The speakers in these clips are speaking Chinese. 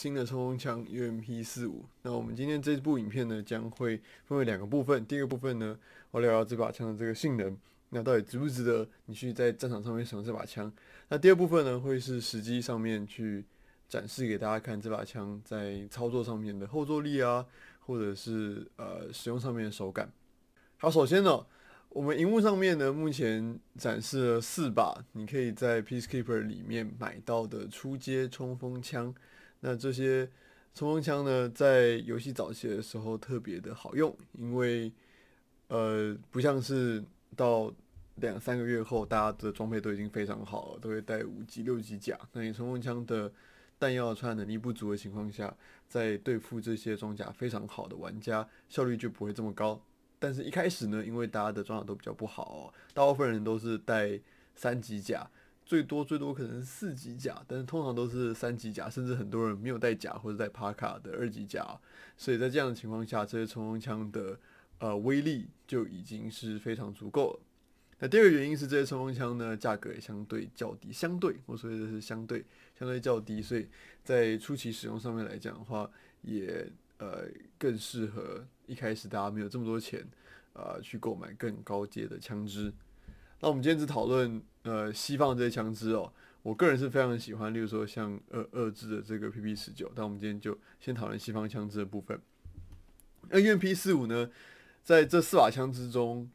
新的冲锋枪 UMP 四五，那我们今天这部影片呢，将会分为两个部分。第一个部分呢，我聊聊这把枪的这个性能，那到底值不值得你去在战场上面使用这把枪？那第二部分呢，会是实际上面去展示给大家看这把枪在操作上面的后坐力啊，或者是呃使用上面的手感。好，首先呢，我们荧幕上面呢，目前展示了四把你可以在 Peacekeeper 里面买到的初阶冲锋枪。那这些冲锋枪呢，在游戏早期的时候特别的好用，因为，呃，不像是到两三个月后，大家的装备都已经非常好，了，都会带五级、六级甲。那你冲锋枪的弹药穿能力不足的情况下，在对付这些装甲非常好的玩家，效率就不会这么高。但是一开始呢，因为大家的装甲都比较不好，大部分人都是带三级甲。最多最多可能是四级甲，但是通常都是三级甲，甚至很多人没有带甲或者带帕卡的二级甲，所以在这样的情况下，这些冲锋枪的呃威力就已经是非常足够了。那第二个原因是这些冲锋枪呢价格也相对较低，相对，我所谓的是相对相对较低，所以在初期使用上面来讲的话，也呃更适合一开始大家没有这么多钱啊去购买更高阶的枪支。那我们今天只讨论呃西方这些枪支哦，我个人是非常喜欢，例如说像二二制的这个 PP19，但我们今天就先讨论西方枪支的部分。那因为 P45 呢，在这四把枪之中，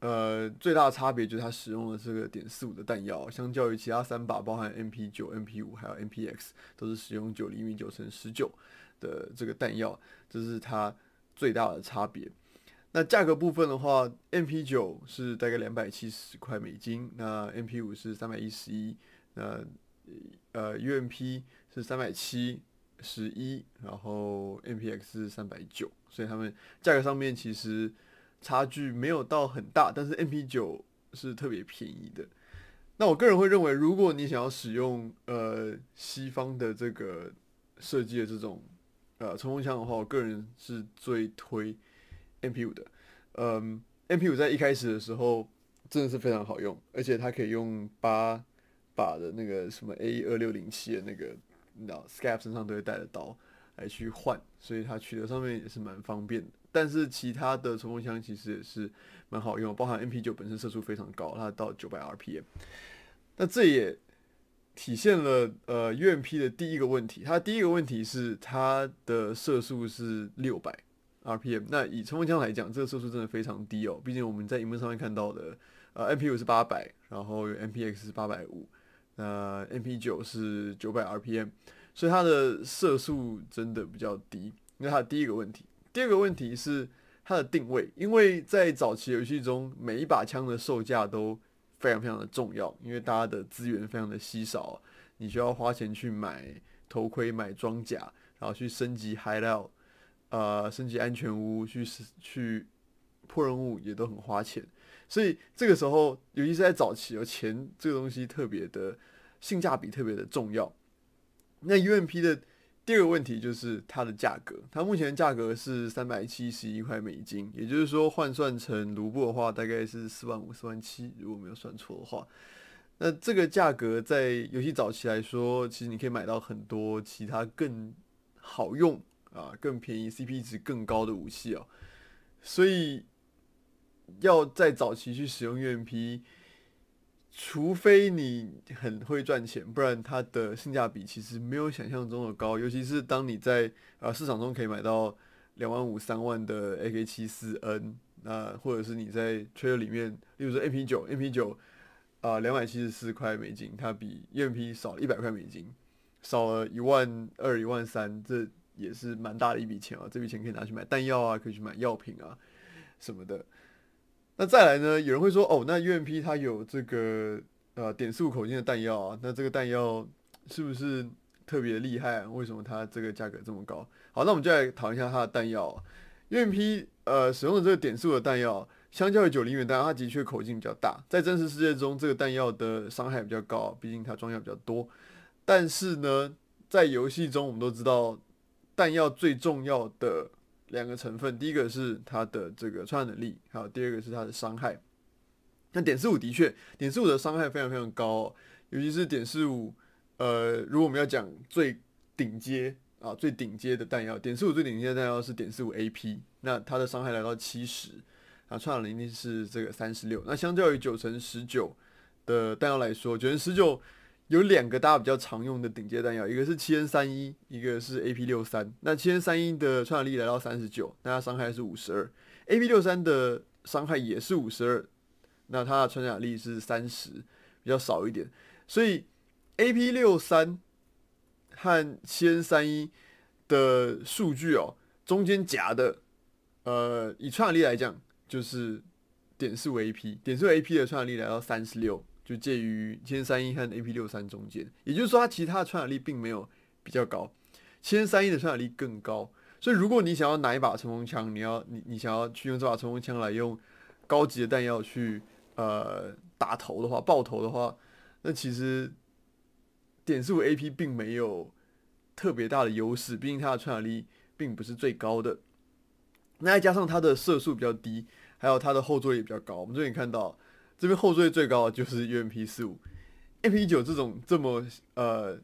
呃最大的差别就是它使用了这个点四五的弹药，相较于其他三把，包含 m p 9 m p 5还有 m p x 都是使用九厘米九乘十九的这个弹药，这是它最大的差别。那价格部分的话，MP9 是大概两百七十块美金，那 MP5 是三百一十一，那呃 UMP 是三百七十一，然后 MPX 是三百九，所以他们价格上面其实差距没有到很大，但是 MP9 是特别便宜的。那我个人会认为，如果你想要使用呃西方的这个设计的这种呃冲锋枪的话，我个人是最推。M P 五的，嗯，M P 五在一开始的时候真的是非常好用，而且它可以用八把的那个什么 A 二六零七的那个你道 s c a p 身上都会带的刀来去换，所以它取得上面也是蛮方便的。但是其他的冲锋枪其实也是蛮好用，包含 M P 九本身射速非常高，它到九百 R P M。那这也体现了呃 U M P 的第一个问题，它第一个问题是它的射速是六百。RPM，那以冲锋枪来讲，这个射速真的非常低哦。毕竟我们在荧幕上面看到的，呃，MP5 是八百，然后 MPX 是八百五，那 MP9 是九百 RPM，所以它的射速真的比较低。那它的第一个问题，第二个问题是它的定位。因为在早期游戏中，每一把枪的售价都非常非常的重要，因为大家的资源非常的稀少，你需要花钱去买头盔、买装甲，然后去升级 High 呃，升级安全屋去去破任务也都很花钱，所以这个时候，尤其是在早期，有钱这个东西特别的性价比特别的重要。那 UMP 的第二个问题就是它的价格，它目前价格是三百七十一块美金，也就是说换算成卢布的话，大概是四万五、四万七，如果没有算错的话。那这个价格在游戏早期来说，其实你可以买到很多其他更好用。啊，更便宜，CP 值更高的武器哦，所以要在早期去使用 UMP，除非你很会赚钱，不然它的性价比其实没有想象中的高。尤其是当你在啊市场中可以买到两万五、三万的 AK 七四 N，那或者是你在 Trail 里面，例如说 AP 九、AP 九啊，两百七十四块美金，它比 UMP 少了一百块美金，少了一万二、一万三，这。也是蛮大的一笔钱啊！这笔钱可以拿去买弹药啊，可以去买药品啊，什么的。那再来呢？有人会说：“哦，那 UMP 它有这个呃点数口径的弹药啊，那这个弹药是不是特别厉害？为什么它这个价格这么高？”好，那我们就来讨论一下它的弹药。UMP 呃使用的这个点数的弹药，相较于九零元弹，它的确口径比较大，在真实世界中，这个弹药的伤害比较高，毕竟它装药比较多。但是呢，在游戏中，我们都知道。弹药最重要的两个成分，第一个是它的这个穿染能力，还有第二个是它的伤害。那点四五的确，点四五的伤害非常非常高，尤其是点四五。呃，如果我们要讲最顶阶啊，最顶阶的弹药，点四五最顶阶弹药是点四五 AP，那它的伤害来到七十啊，穿染能力是这个三十六。那相较于九乘十九的弹药来说，九乘十九。有两个大家比较常用的顶尖弹药，一个是七 N 三一，一个是 A P 六三。那七 N 三一的穿甲力来到三十九，那它伤害是五十二。A P 六三的伤害也是五十二，那它的穿甲力是三十，比较少一点。所以 A P 六三和七 N 三一的数据哦，中间夹的，呃，以穿染力来讲，就是点数为 A P，点数为 A P 的穿甲力来到三十六。就介于千三一和 A.P. 六三中间，也就是说，它其他的穿甲力并没有比较高，千三一的穿甲力更高。所以，如果你想要拿一把冲锋枪，你要你你想要去用这把冲锋枪来用高级的弹药去呃打头的话，爆头的话，那其实点数 A.P. 并没有特别大的优势，毕竟它的穿甲力并不是最高的。那再加上它的射速比较低，还有它的后坐也比较高。我们这里看到。这边后缀最高的就是 UMP 四五，MP 九这种这么呃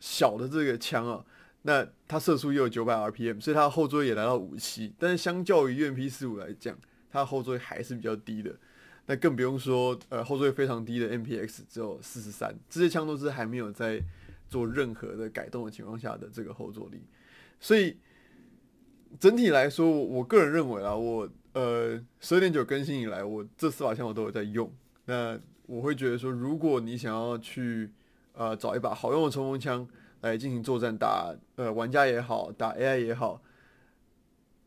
小的这个枪啊，那它射速又有九百 RPM，所以它的后缀也来到五七，但是相较于 UMP 四五来讲，它的后缀还是比较低的，那更不用说呃后缀非常低的 MPX 只有四十三，这些枪都是还没有在做任何的改动的情况下的这个后坐力，所以整体来说，我我个人认为啊，我。呃，十二点九更新以来，我这四把枪我都有在用。那我会觉得说，如果你想要去呃找一把好用的冲锋枪来进行作战，打呃玩家也好，打 AI 也好，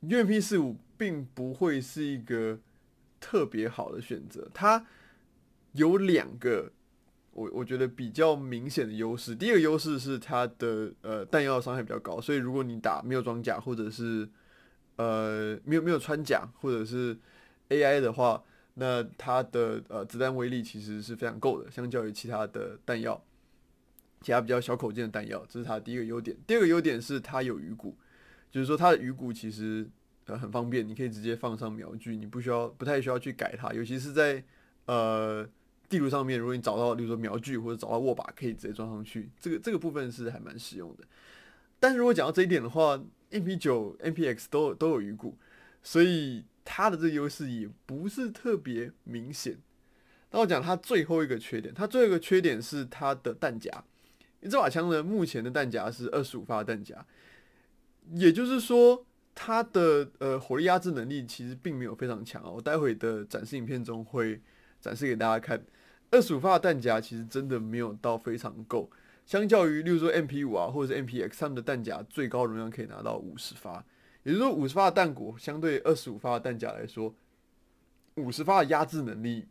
因为 P 四五并不会是一个特别好的选择。它有两个我我觉得比较明显的优势，第一个优势是它的呃弹药伤害比较高，所以如果你打没有装甲或者是呃，没有没有穿甲，或者是 AI 的话，那它的呃子弹威力其实是非常够的，相较于其他的弹药，其他比较小口径的弹药，这是它的第一个优点。第二个优点是它有鱼骨，就是说它的鱼骨其实呃很方便，你可以直接放上瞄具，你不需要不太需要去改它，尤其是在呃地图上面，如果你找到，比如说瞄具或者找到握把，可以直接装上去，这个这个部分是还蛮实用的。但是如果讲到这一点的话，M P 九、M P X 都都有余骨，所以它的这个优势也不是特别明显。那我讲它最后一个缺点，它最后一个缺点是它的弹夹。因为这把枪呢，目前的弹夹是二十五发弹夹，也就是说它的呃火力压制能力其实并没有非常强啊。我待会的展示影片中会展示给大家看，二十五发弹夹其实真的没有到非常够。相较于例如说 MP 五啊，或者是 MPX，他们的弹夹最高容量可以拿到五十发，也就是说五十发的弹鼓，相对二十五发的弹夹来说，五十发的压制能力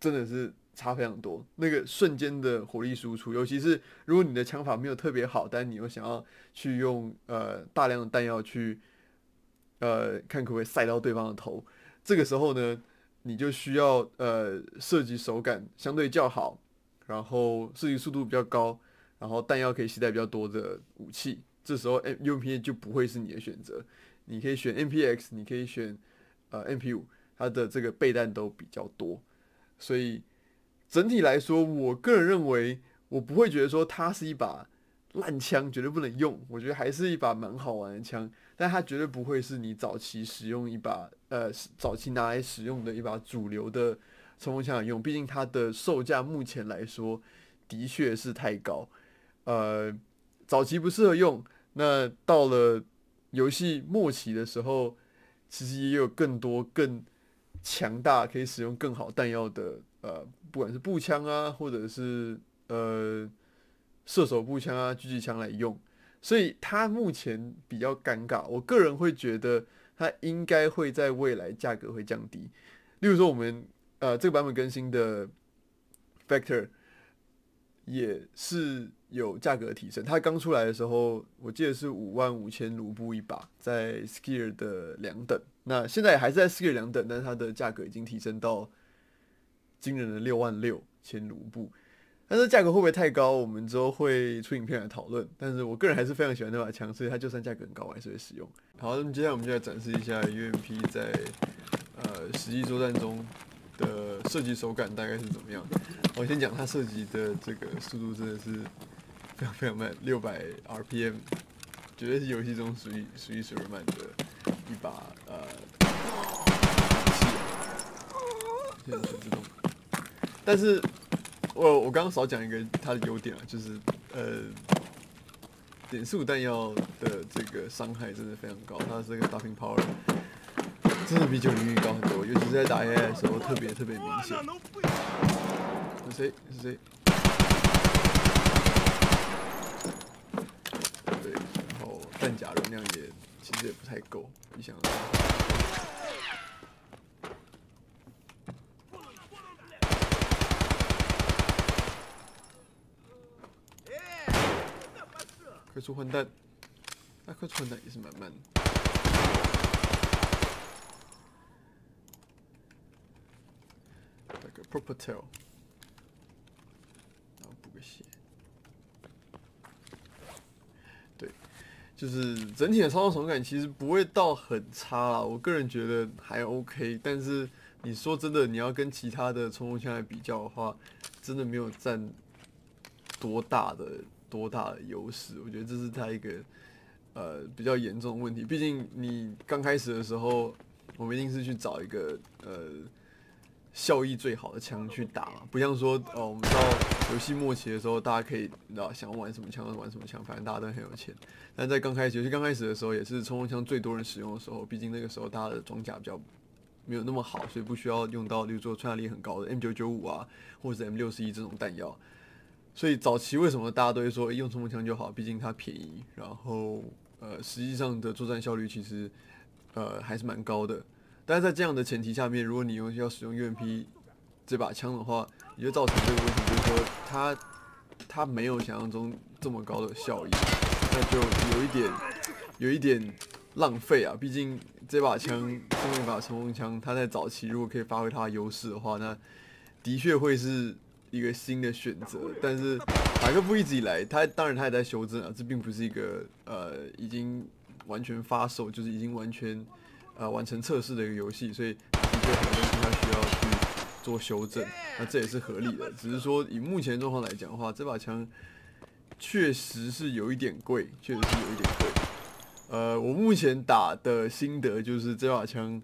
真的是差非常多。那个瞬间的火力输出，尤其是如果你的枪法没有特别好，但你又想要去用呃大量的弹药去呃看可不可以塞到对方的头，这个时候呢，你就需要呃射击手感相对较好，然后射击速度比较高。然后弹药可以携带比较多的武器，这时候 M U P A 就不会是你的选择，你可以选 N P X，你可以选呃 m P 五，它的这个备弹都比较多，所以整体来说，我个人认为我不会觉得说它是一把烂枪，绝对不能用，我觉得还是一把蛮好玩的枪，但它绝对不会是你早期使用一把呃早期拿来使用的一把主流的冲锋枪用，毕竟它的售价目前来说的确是太高。呃，早期不适合用。那到了游戏末期的时候，其实也有更多更强大可以使用更好弹药的呃，不管是步枪啊，或者是呃射手步枪啊，狙击枪来用。所以它目前比较尴尬。我个人会觉得它应该会在未来价格会降低。例如说，我们呃这个版本更新的 Factor 也是。有价格提升，它刚出来的时候，我记得是五万五千卢布一把，在 Skier 的两等。那现在还是在 Skier 两等，但是它的价格已经提升到惊人的六万六千卢布。但是价格会不会太高？我们之后会出影片来讨论。但是我个人还是非常喜欢那把枪，所以它就算价格很高，我还是会使用。好，那么接下来我们就来展示一下 UMP 在呃实际作战中的射击手感大概是怎么样。我先讲它射击的这个速度真的是。非常非常慢，六百 RPM，绝对是游戏中属于数一数二慢的一把呃武器。现在是自动。但是，我我刚刚少讲一个它的优点啊，就是呃，点数弹药的这个伤害真的非常高，它是这个大 w e r 真的比九零零高很多，尤其是在打 a i 的时候特别特别明显。是谁？是谁？打容量也其实也不太够，你想？快速换弹，那快速换弹也是蛮慢。Like a proper tail. 就是整体的操作手感其实不会到很差啦，我个人觉得还 OK。但是你说真的，你要跟其他的冲锋枪来比较的话，真的没有占多大的多大的优势。我觉得这是它一个呃比较严重的问题。毕竟你刚开始的时候，我们一定是去找一个呃效益最好的枪去打，不像说哦我们到。游戏末期的时候，大家可以知道想玩什么枪就玩什么枪，反正大家都很有钱。但在刚开始，游戏刚开始的时候，也是冲锋枪最多人使用的时候。毕竟那个时候大家的装甲比较没有那么好，所以不需要用到例如说穿甲力很高的 m 九九五啊，或者是 m 六十一这种弹药。所以早期为什么大家都会说用冲锋枪就好？毕竟它便宜。然后呃，实际上的作战效率其实呃还是蛮高的。但是在这样的前提下面，如果你用要使用 UMP。这把枪的话，也就造成这个问题，就是说它它没有想象中这么高的效益，那就有一点有一点浪费啊。毕竟这把枪，这把冲锋枪，它在早期如果可以发挥它的优势的话，那的确会是一个新的选择。但是马克不一直以来，它当然它也在修正啊，这并不是一个呃已经完全发售，就是已经完全呃完成测试的一个游戏，所以的确很多东西他需要去。做修正，那这也是合理的。只是说以目前状况来讲的话，这把枪确实是有一点贵，确实是有一点贵。呃，我目前打的心得就是这把枪，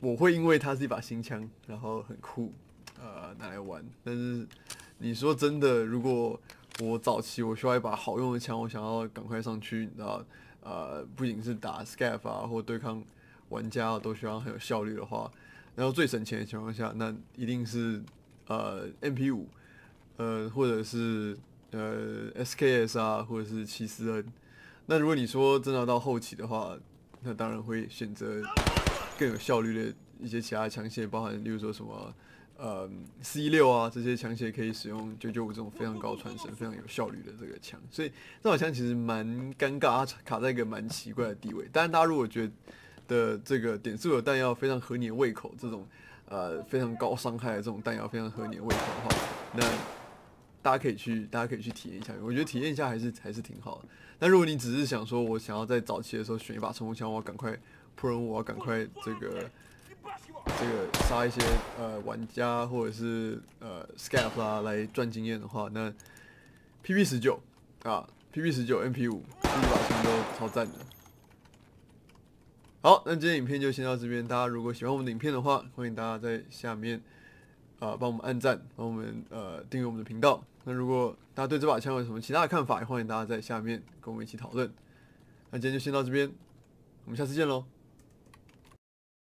我会因为它是一把新枪，然后很酷，呃，拿来玩。但是你说真的，如果我早期我需要一把好用的枪，我想要赶快上去，你知道，呃，不仅是打 scav 啊，或对抗玩家都需要很有效率的话。然后最省钱的情况下，那一定是呃 MP5，呃或者是呃 SKS 啊，或者是七四 N。那如果你说真的到后期的话，那当然会选择更有效率的一些其他枪械，包含例如说什么呃 C 六啊这些枪械可以使用九九五这种非常高穿深、非常有效率的这个枪。所以这把枪其实蛮尴尬，它卡在一个蛮奇怪的地位。当然，大家如果觉得，的这个点数的弹药非常合你胃口，这种呃非常高伤害的这种弹药非常合你胃口的话，那大家可以去大家可以去体验一下，我觉得体验一下还是还是挺好的。那如果你只是想说我想要在早期的时候选一把冲锋枪，我要赶快破人 o 我要赶快这个这个杀一些呃玩家或者是呃 scap 啦来赚经验的话，那 pp 十九啊，pp 十九，mp 五一把枪都超赞的。好，那今天影片就先到这边。大家如果喜欢我们的影片的话，欢迎大家在下面啊帮我们按赞，帮我们呃订阅我们的频道。那如果大家对这把枪有什么其他的看法，也欢迎大家在下面跟我们一起讨论。那今天就先到这边，我们下次见喽。